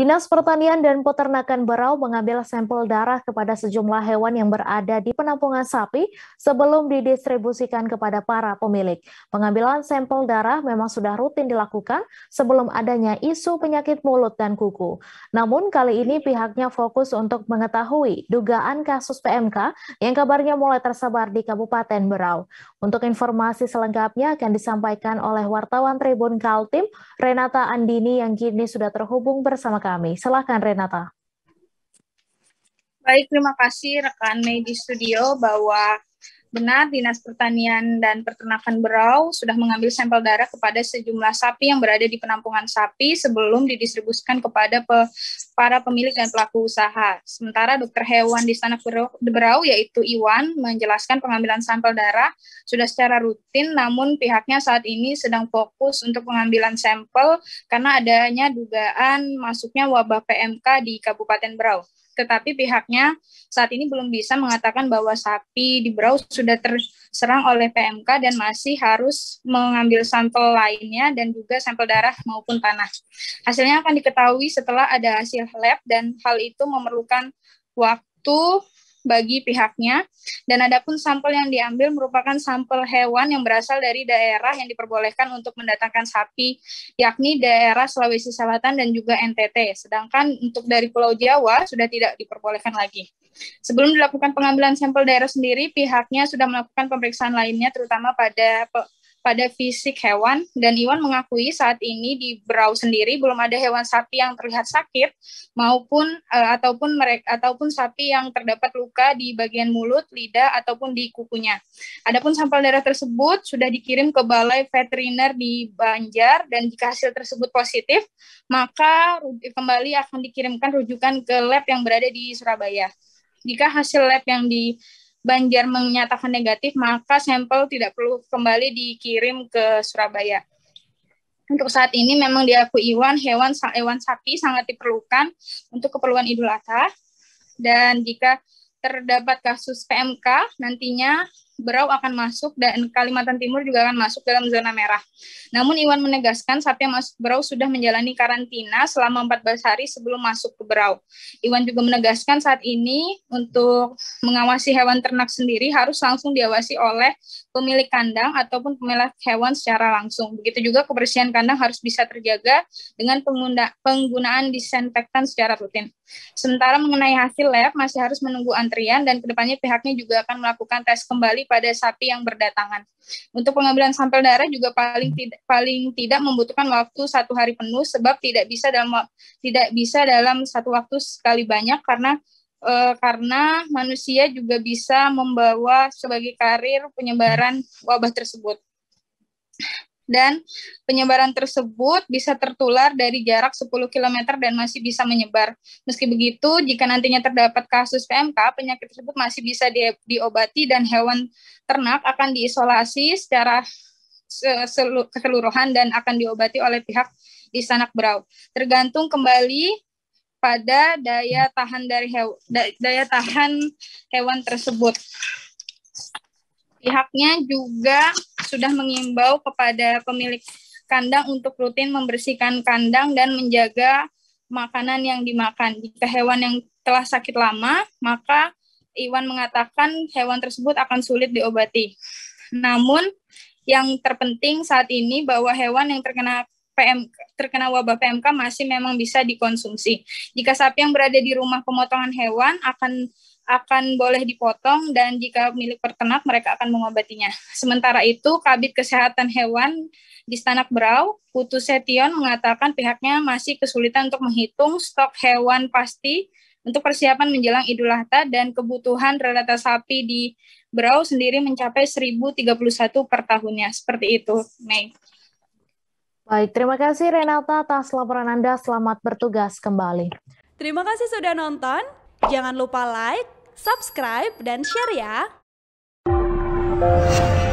Dinas Pertanian dan Peternakan Berau mengambil sampel darah kepada sejumlah hewan yang berada di penampungan sapi sebelum didistribusikan kepada para pemilik. Pengambilan sampel darah memang sudah rutin dilakukan sebelum adanya isu penyakit mulut dan kuku. Namun kali ini pihaknya fokus untuk mengetahui dugaan kasus PMK yang kabarnya mulai tersebar di Kabupaten Berau. Untuk informasi selengkapnya akan disampaikan oleh wartawan Tribun Kaltim, Renata Andini yang kini sudah terhubung bersama kami kami. Silahkan Renata. Baik, terima kasih rekan May di studio bahwa Benar, Dinas Pertanian dan Peternakan Berau sudah mengambil sampel darah kepada sejumlah sapi yang berada di penampungan sapi sebelum didistribusikan kepada pe para pemilik dan pelaku usaha. Sementara dokter hewan di sana Berau yaitu Iwan menjelaskan pengambilan sampel darah sudah secara rutin namun pihaknya saat ini sedang fokus untuk pengambilan sampel karena adanya dugaan masuknya wabah PMK di Kabupaten Berau tetapi pihaknya saat ini belum bisa mengatakan bahwa sapi di Brau sudah terserang oleh PMK dan masih harus mengambil sampel lainnya dan juga sampel darah maupun tanah. Hasilnya akan diketahui setelah ada hasil lab dan hal itu memerlukan waktu bagi pihaknya dan adapun sampel yang diambil merupakan sampel hewan yang berasal dari daerah yang diperbolehkan untuk mendatangkan sapi yakni daerah Sulawesi Selatan dan juga NTT sedangkan untuk dari Pulau Jawa sudah tidak diperbolehkan lagi. Sebelum dilakukan pengambilan sampel daerah sendiri pihaknya sudah melakukan pemeriksaan lainnya terutama pada pada fisik hewan dan Iwan mengakui saat ini di Brau sendiri belum ada hewan sapi yang terlihat sakit maupun uh, ataupun mereka ataupun sapi yang terdapat luka di bagian mulut, lidah ataupun di kukunya. Adapun sampel darah tersebut sudah dikirim ke Balai Veteriner di Banjar dan jika hasil tersebut positif, maka kembali akan dikirimkan rujukan ke lab yang berada di Surabaya. Jika hasil lab yang di Banjar menyatakan negatif, maka sampel tidak perlu kembali dikirim ke Surabaya. Untuk saat ini memang diakui Iwan, hewan hewan sapi sangat diperlukan untuk keperluan Idul Adha. Dan jika terdapat kasus PMK, nantinya Berau akan masuk dan Kalimantan Timur juga akan masuk dalam zona merah. Namun Iwan menegaskan yang Masuk Berau sudah menjalani karantina selama 14 hari sebelum masuk ke Berau. Iwan juga menegaskan saat ini untuk mengawasi hewan ternak sendiri harus langsung diawasi oleh pemilik kandang ataupun pemilik hewan secara langsung. Begitu juga kebersihan kandang harus bisa terjaga dengan pengguna penggunaan disinfektan secara rutin. Sementara mengenai hasil lab masih harus menunggu antrian dan kedepannya pihaknya juga akan melakukan tes kembali daripada sapi yang berdatangan. Untuk pengambilan sampel darah juga paling tidak paling tidak membutuhkan waktu satu hari penuh sebab tidak bisa dalam tidak bisa dalam satu waktu sekali banyak karena e, karena manusia juga bisa membawa sebagai karir penyebaran wabah tersebut dan penyebaran tersebut bisa tertular dari jarak 10 km dan masih bisa menyebar. Meski begitu, jika nantinya terdapat kasus PMK, penyakit tersebut masih bisa di, diobati dan hewan ternak akan diisolasi secara keseluruhan dan akan diobati oleh pihak di sanak berau. Tergantung kembali pada daya tahan dari hew, daya tahan hewan tersebut. Pihaknya juga sudah mengimbau kepada pemilik kandang untuk rutin membersihkan kandang dan menjaga makanan yang dimakan. Jika hewan yang telah sakit lama, maka Iwan mengatakan hewan tersebut akan sulit diobati. Namun, yang terpenting saat ini bahwa hewan yang terkena PM, terkena wabah PMK masih memang bisa dikonsumsi. Jika sapi yang berada di rumah pemotongan hewan akan akan boleh dipotong dan jika milik peternak mereka akan mengobatinya. Sementara itu, Kabit Kesehatan Hewan di Stanak Brau, Putu Setion mengatakan pihaknya masih kesulitan untuk menghitung stok hewan pasti untuk persiapan menjelang Idul Adha dan kebutuhan rata-rata sapi di Brawu sendiri mencapai 1031 per tahunnya. Seperti itu, Mei. Baik, terima kasih Renata atas laporan Anda. Selamat bertugas kembali. Terima kasih sudah nonton. Jangan lupa like, subscribe, dan share ya.